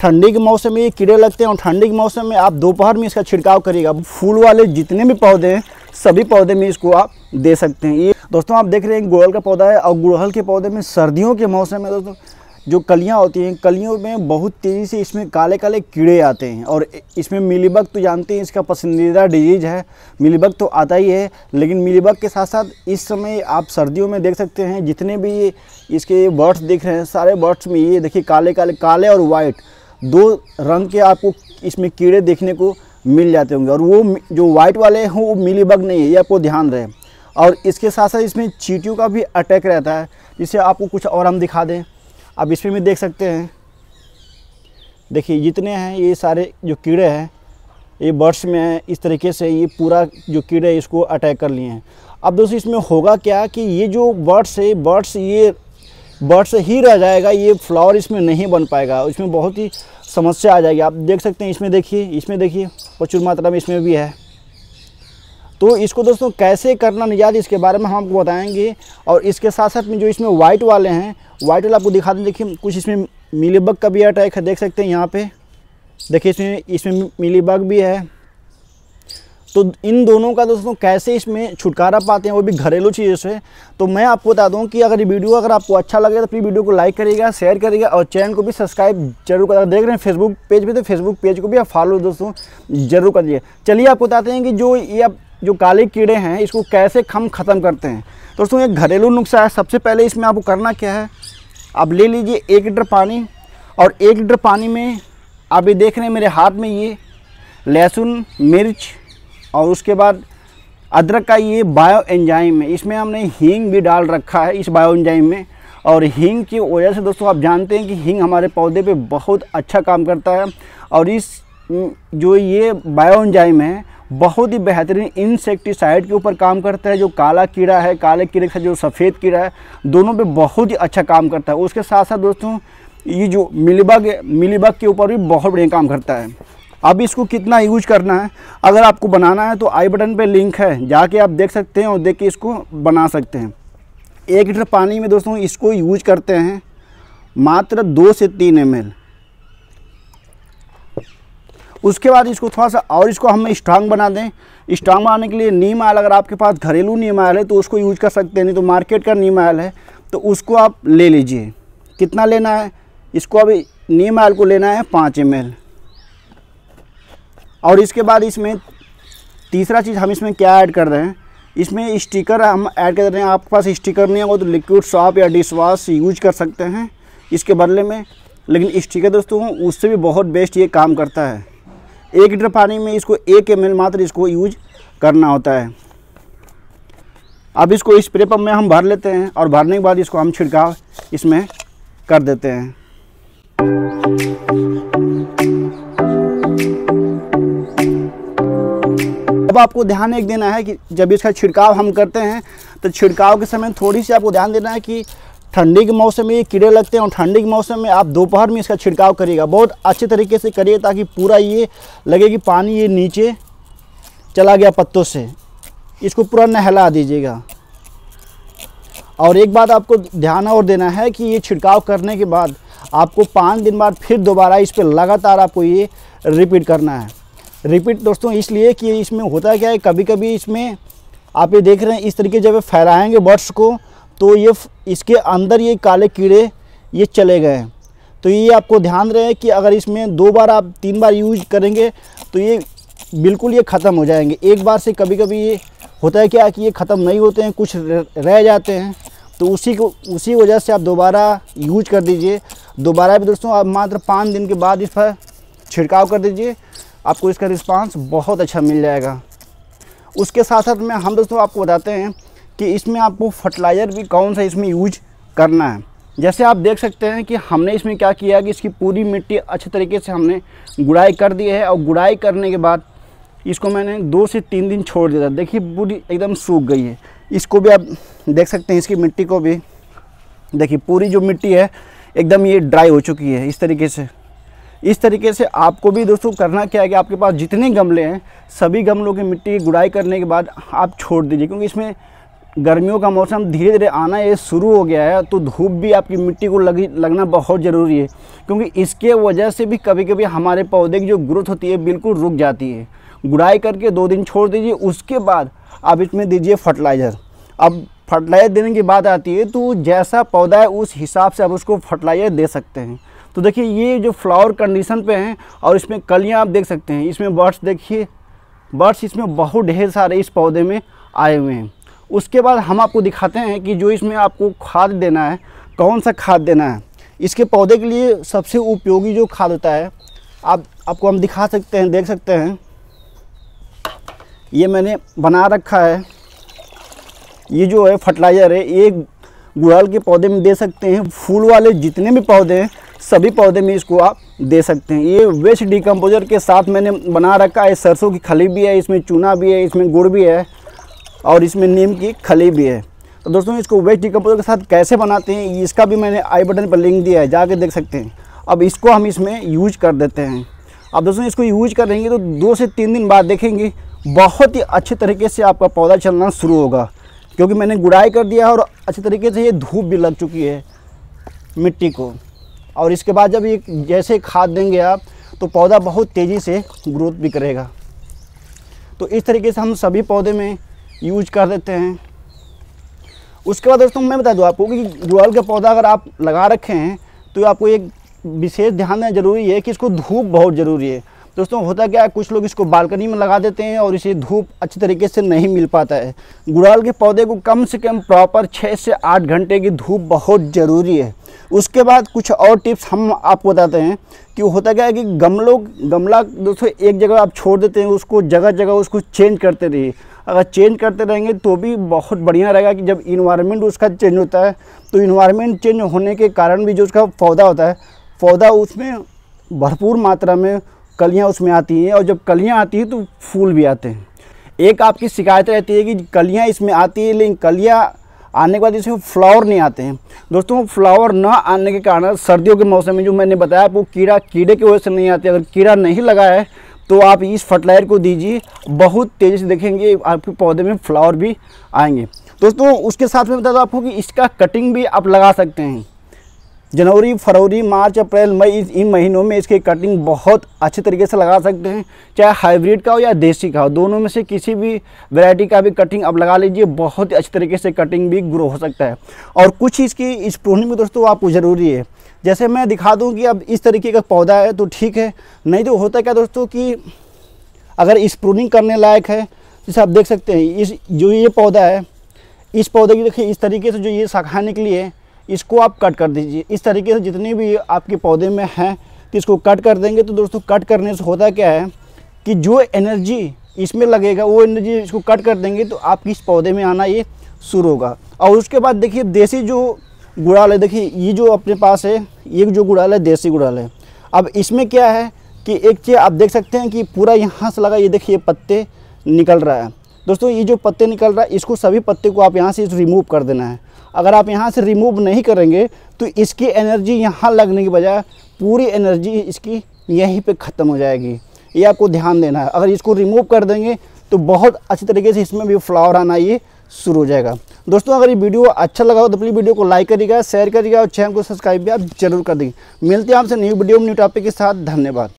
ठंडी के मौसम में ये कीड़े लगते हैं और ठंडी के मौसम में आप दोपहर में इसका छिड़काव करिएगा फूल वाले जितने भी पौधे हैं सभी पौधे में इसको आप दे सकते हैं ये दोस्तों आप देख रहे हैं गुड़हल का पौधा है और गुड़हल के पौधे में सर्दियों के मौसम में दोस्तों जो कलियाँ होती हैं कलियों में बहुत तेज़ी से इसमें काले काले कीड़े आते हैं और इसमें मिलीबग तो जानते हैं इसका पसंदीदा डिजीज़ है मिलीबग तो आता ही है लेकिन मिलीबग के साथ साथ इस समय आप सर्दियों में देख सकते हैं जितने भी इसके बर्ड्स दिख रहे हैं सारे बर्ड्स में ये देखिए काले काले काले और वाइट दो रंग के आपको इसमें कीड़े देखने को मिल जाते होंगे और वो जो वाइट वाले हैं वो मिलीबग नहीं है ये आपको ध्यान रहे और इसके साथ साथ इसमें चीटियों का भी अटैक रहता है जिसे आपको कुछ और हम दिखा दें आप इसमें भी देख सकते हैं देखिए जितने हैं ये सारे जो कीड़े हैं ये बर्ड्स में हैं इस तरीके से ये पूरा जो कीड़े इसको अटैक कर लिए हैं अब दोस्तों इसमें होगा क्या कि ये जो बर्ड्स है बर्ड्स ये बर्ड्स ही रह जाएगा ये फ्लावर इसमें नहीं बन पाएगा इसमें बहुत ही समस्या आ जाएगी आप देख सकते हैं इसमें देखिए इसमें देखिए प्रचुर मात्रा में इसमें भी है तो इसको दोस्तों कैसे करना निजात इसके बारे में हम आपको बताएंगे और इसके साथ साथ में जो इसमें वाइट वाले हैं वाइट वाले आपको दिखा दें देखिए कुछ इसमें मिलीबग का भी अटैक है देख सकते हैं यहाँ पे देखिए इसमें इसमें मिलीबग भी है तो इन दोनों का दोस्तों कैसे इसमें छुटकारा पाते हैं वो भी घरेलू चीज़ों से तो मैं आपको बता दूँ कि अगर ये वीडियो अगर आपको अच्छा लगे तो प्लीज़ वीडियो को लाइक करिएगा शेयर करिएगा और चैनल को भी सब्सक्राइब जरूर कर देख रहे हैं फेसबुक पेज पे तो फेसबुक पेज को भी आप फॉलो दोस्तों जरूर करिए चलिए आपको बताते हैं कि जो ये आप जो काले कीड़े हैं इसको कैसे हम ख़त्म करते हैं दोस्तों ये घरेलू नुस्खा है सबसे पहले इसमें आपको करना क्या है आप ले लीजिए एक लीटर पानी और एक लीटर पानी में आप ये देख रहे हैं मेरे हाथ में ये लहसुन मिर्च और उसके बाद अदरक का ये बायो एंजाइम है इसमें हमने हींग भी डाल रखा है इस बायो एंजाइम में और हींग की वजह से दोस्तों आप जानते हैं कि हींग हमारे पौधे पे बहुत अच्छा काम करता है और इस जो ये बायो एंजाइम है बहुत ही बेहतरीन इंसेक्टिसाइड के ऊपर काम करता है जो काला कीड़ा है काले कीड़े से जो सफ़ेद कीड़ा है दोनों पर बहुत ही अच्छा काम करता है उसके साथ साथ दोस्तों ये जो मिलीबाग मिलीबाग के ऊपर भी बहुत बढ़िया काम करता है अब इसको कितना यूज करना है अगर आपको बनाना है तो आई बटन पे लिंक है जाके आप देख सकते हैं और देख के इसको बना सकते हैं एक लीटर पानी में दोस्तों इसको यूज करते हैं मात्र दो से तीन एम उसके बाद इसको थोड़ा सा और इसको हम स्ट्रांग बना दें स्ट्रांग बनाने के लिए नीम आयल अगर आपके पास घरेलू नीम आयल है तो उसको यूज कर सकते हैं नहीं तो मार्केट का नीम आयल है तो उसको आप ले लीजिए कितना लेना है इसको अभी नीम आयल को लेना है पाँच एम और इसके बाद इसमें तीसरा चीज़ हम इसमें क्या ऐड कर रहे हैं इसमें स्टिकर हम ऐड कर रहे हैं आपके पास स्टिकर नहीं होगा तो लिक्विड सॉप या डिश वॉश यूज कर सकते हैं इसके बदले में लेकिन स्टिकर दोस्तों उससे भी बहुत बेस्ट ये काम करता है एक लीटर पानी में इसको एक एम मात्र इसको यूज करना होता है अब इसको स्प्रे इस पंप में हम भर लेते हैं और भरने के बाद इसको हम छिड़काव इसमें कर देते हैं आपको ध्यान एक देना है कि जब इसका छिड़काव हम करते हैं तो छिड़काव के समय थोड़ी सी आपको ध्यान देना है कि ठंडी के मौसम में ये कीड़े लगते हैं और ठंडी के मौसम में आप दोपहर में इसका छिड़काव करिएगा बहुत अच्छे तरीके से करिए ताकि पूरा ये लगे कि पानी ये नीचे चला गया पत्तों से इसको पूरा नहला दीजिएगा और एक बात आपको ध्यान और देना है कि ये छिड़काव करने के बाद आपको पाँच दिन बाद फिर दोबारा इस पर लगातार आपको ये रिपीट करना है रिपीट दोस्तों इसलिए कि इसमें होता क्या है कभी कभी इसमें आप ये देख रहे हैं इस तरीके जब फैलाएंगे बर्ड्स को तो ये इसके अंदर ये काले कीड़े ये चले गए तो ये आपको ध्यान रहे कि अगर इसमें दो बार आप तीन बार यूज करेंगे तो ये बिल्कुल ये ख़त्म हो जाएंगे एक बार से कभी कभी ये होता है क्या कि ये ख़त्म नहीं होते हैं कुछ रह जाते हैं तो उसी को उसी वजह से आप दोबारा यूज कर दीजिए दोबारा भी दोस्तों आप मात्र पाँच दिन के बाद इस पर छिड़काव कर दीजिए आपको इसका रिस्पांस बहुत अच्छा मिल जाएगा उसके साथ साथ में हम दोस्तों आपको बताते हैं कि इसमें आपको फर्टिलाइज़र भी कौन सा इसमें यूज करना है जैसे आप देख सकते हैं कि हमने इसमें क्या किया कि इसकी पूरी मिट्टी अच्छे तरीके से हमने गुड़ाई कर दी है और गुड़ाई करने के बाद इसको मैंने दो से तीन दिन छोड़ दिया था देखिए पूरी एकदम सूख गई है इसको भी आप देख सकते हैं इसकी मिट्टी को भी देखिए पूरी जो मिट्टी है एकदम ये ड्राई हो चुकी है इस तरीके से इस तरीके से आपको भी दोस्तों करना क्या है कि आपके पास जितने गमले हैं सभी गमलों की मिट्टी की गुड़ाई करने के बाद आप छोड़ दीजिए क्योंकि इसमें गर्मियों का मौसम धीरे धीरे आना ये शुरू हो गया है तो धूप भी आपकी मिट्टी को लगी लगना बहुत ज़रूरी है क्योंकि इसके वजह से भी कभी कभी हमारे पौधे की जो ग्रोथ होती है बिल्कुल रुक जाती है गुड़ाई करके दो दिन छोड़ दीजिए उसके बाद आप इसमें दीजिए फर्टिलाइज़र अब फर्टिलाइज़र देने की बात आती है तो जैसा पौधा है उस हिसाब से आप उसको फर्टिलाइज़र दे सकते हैं तो देखिए ये जो फ्लावर कंडीशन पे हैं और इसमें कलियाँ आप देख सकते हैं इसमें बर्ड्स देखिए बर्ड्स इसमें बहुत ढेर सारे इस पौधे में आए हुए हैं उसके बाद हम आपको दिखाते हैं कि जो इसमें आपको खाद देना है कौन सा खाद देना है इसके पौधे के लिए सबसे उपयोगी जो खाद होता है आप आपको हम दिखा सकते हैं देख सकते हैं ये मैंने बना रखा है ये जो है फर्टिलाइज़र है ये गुड़ाल के पौधे में दे सकते हैं फूल वाले जितने भी पौधे हैं सभी पौधे में इसको आप दे सकते हैं ये वेस्ट डिकम्पोजर के साथ मैंने बना रखा है सरसों की खली भी है इसमें चूना भी है इसमें गुड़ भी है और इसमें नीम की खली भी है तो दोस्तों इसको वेस्ट डिकम्पोजर के साथ कैसे बनाते हैं इसका भी मैंने आई बटन पर लिंक दिया है जाके देख सकते हैं अब इसको हम इसमें यूज कर देते हैं अब दोस्तों इसको यूज करेंगे तो दो से तीन दिन बाद देखेंगे बहुत ही अच्छे तरीके से आपका पौधा चलना शुरू होगा क्योंकि मैंने गुड़ाई कर दिया और अच्छे तरीके से ये धूप भी लग चुकी है मिट्टी को और इसके बाद जब ये जैसे खाद देंगे आप तो पौधा बहुत तेज़ी से ग्रोथ भी करेगा तो इस तरीके से हम सभी पौधे में यूज कर देते हैं उसके बाद दोस्तों मैं बता दूँ आपको कि गुड़हल का पौधा अगर आप लगा रखे हैं तो आपको एक विशेष ध्यान देना जरूरी है कि इसको धूप बहुत ज़रूरी है दोस्तों होता क्या है कुछ लोग इसको बालकनी में लगा देते हैं और इसे धूप अच्छी तरीके से नहीं मिल पाता है गुड़ाल के पौधे को कम से कम प्रॉपर छः से आठ घंटे की धूप बहुत ज़रूरी है उसके बाद कुछ और टिप्स हम आपको बताते हैं कि होता क्या है कि गमलों गमला दोस्तों एक जगह आप छोड़ देते हैं उसको जगह जगह उसको चेंज करते रहिए अगर चेंज करते रहेंगे तो भी बहुत बढ़िया रहेगा कि जब इन्वायरमेंट उसका चेंज होता है तो इन्वायरमेंट चेंज होने के कारण भी जो उसका पौधा होता है पौधा उसमें भरपूर मात्रा में कलियाँ उसमें आती हैं और जब कलियाँ आती हैं तो फूल भी आते हैं एक आपकी शिकायत रहती है कि कलियाँ इसमें आती हैं लेकिन कलियाँ आने के बाद इसमें फ्लावर नहीं आते हैं दोस्तों फ्लावर ना आने के कारण सर्दियों के मौसम में जो मैंने बताया वो कीड़ा कीड़े की वजह से नहीं आते अगर कीड़ा नहीं लगा है तो आप इस फर्टिलाइजर को दीजिए बहुत तेज़ी से देखेंगे आपके पौधे में फ्लावर भी आएंगे दोस्तों उसके साथ में बता दो आपको कि इसका कटिंग भी आप लगा सकते हैं जनवरी फरवरी मार्च अप्रैल मई इन महीनों में इसकी कटिंग बहुत अच्छे तरीके से लगा सकते हैं चाहे हाइब्रिड का हो या देसी का हो दोनों में से किसी भी वैरायटी का भी कटिंग आप लगा लीजिए बहुत ही अच्छे तरीके से कटिंग भी ग्रो हो सकता है और कुछ इसकी इस प्रोनिंग में दोस्तों आपको ज़रूरी है जैसे मैं दिखा दूँ कि अब इस तरीके का पौधा है तो ठीक है नहीं तो होता क्या दोस्तों कि अगर इस प्रोनिंग करने लायक है जैसे आप देख सकते हैं इस जो ये पौधा है इस पौधे की देखिए इस तरीके से जो ये शाखा निकली है इसको आप कट कर दीजिए इस तरीके से जितने भी आपके पौधे में हैं तो इसको कट कर देंगे तो दोस्तों कट करने से होता क्या है कि जो एनर्जी इसमें लगेगा वो एनर्जी इसको कट कर देंगे तो आपकी इस पौधे में आना ये शुरू होगा और उसके बाद देखिए देसी जो गुड़ाल है देखिए ये जो अपने पास है ये जो गुड़ाल है देसी गुड़ाल है अब इसमें क्या है कि एक चीज़ आप देख सकते हैं कि पूरा यहाँ से लगा ये देखिए पत्ते निकल रहा है दोस्तों ये जो पत्ते निकल रहा है इसको सभी पत्ते को आप यहाँ से रिमूव कर देना है अगर आप यहाँ से रिमूव नहीं करेंगे तो इसकी एनर्जी यहाँ लगने की बजाय पूरी एनर्जी इसकी यहीं पे ख़त्म हो जाएगी ये आपको ध्यान देना है अगर इसको रिमूव कर देंगे तो बहुत अच्छी तरीके से इसमें भी फ्लावर आना ये शुरू हो जाएगा दोस्तों अगर ये वीडियो अच्छा लगा हो तो प्लीज़ वीडियो को लाइक करिएगा शेयर करिएगा और चैनल को सब्सक्राइब भी आप जरूर कर देंगे मिलते हैं आपसे न्यू वीडियो न्यू टॉपिक के साथ धन्यवाद